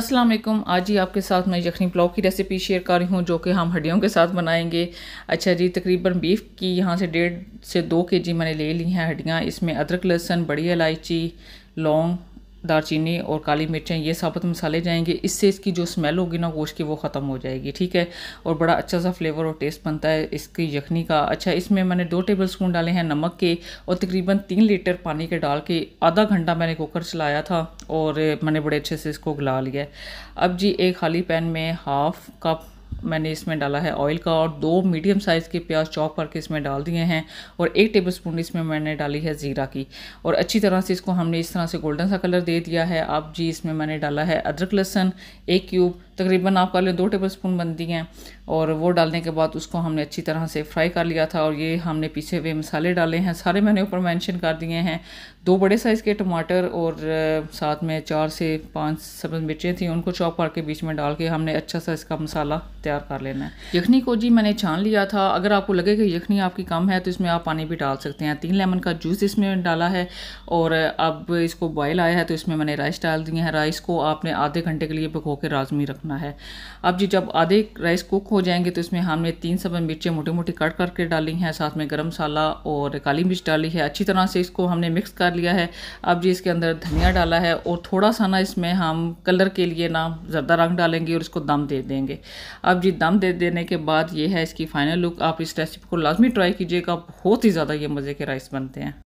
असलम आज ही आपके साथ मैं यखनी पुलाव की रेसिपी शेयर कर रही हूँ जो कि हम हड्डियों के साथ बनाएंगे अच्छा जी तकरीबन बीफ की यहाँ से डेढ़ से दो के जी मैंने ले ली हैं हड्डियाँ इसमें अदरक लहसुन बड़ी इलायची लौंग दारचीनी और काली मिर्चें ये साबुत मसाले जाएंगे इससे इसकी जो स्मेल होगी ना गोश्त की वो ख़त्म हो जाएगी ठीक है और बड़ा अच्छा सा फ्लेवर और टेस्ट बनता है इसकी यखनी का अच्छा इसमें मैंने दो टेबल स्पून डाले हैं नमक के और तकरीबन तीन लीटर पानी के डाल के आधा घंटा मैंने कुकर चलाया था और मैंने बड़े अच्छे से इसको गला लिया अब जी एक खाली पैन में हाफ कप मैंने इसमें डाला है ऑयल का और दो मीडियम साइज़ के प्याज चॉप करके इसमें डाल दिए हैं और एक टेबल स्पून इसमें मैंने डाली है ज़ीरा की और अच्छी तरह से इसको हमने इस तरह से गोल्डन सा कलर दे दिया है अब जी इसमें मैंने डाला है अदरक लहसन एक क्यूब तकरीबन आप कर लें दो टेबल स्पून बनती हैं और वो डालने के बाद उसको हमने अच्छी तरह से फ्राई कर लिया था और ये हमने पीछे हुए मसाले डाले हैं सारे मैंने ऊपर मैंशन कर दिए हैं दो बड़े साइज़ के टमाटर और साथ में चार से पाँच सब्ज़ मिर्चें थी उनको चॉप करके बीच में डाल के हमने अच्छा सा इसका मसाला तैयार कर लेना है यखनी को जी मैंने छान लिया था अगर आपको लगे कि यखनी आपकी कम है तो इसमें आप पानी भी डाल सकते हैं तीन लेमन का जूस इसमें डाला है और अब इसको बॉयल आया है तो इसमें मैंने राइस डाल दिए हैं राइस को आपने आधे घंटे के लिए भिगो के राजमी रखना रखना है अब जी जब आधे राइस कुक हो जाएंगे तो इसमें हमने तीन सब मिर्चें मोटी मोटी कट करके डाली हैं साथ में गर्म मसाला और काली मिर्च डाली है अच्छी तरह से इसको हमने मिक्स कर लिया है अब जी इसके अंदर धनिया डाला है और थोड़ा सा ना इसमें हम कलर के लिए ना ज़रदा रंग डालेंगे और इसको दम दे देंगे अब जी दम दे देने के बाद ये है इसकी फ़ाइनल लुक आप इस रेसिपी को लाजमी ट्राई कीजिएगा बहुत ही ज़्यादा ये मज़े के राइस बनते हैं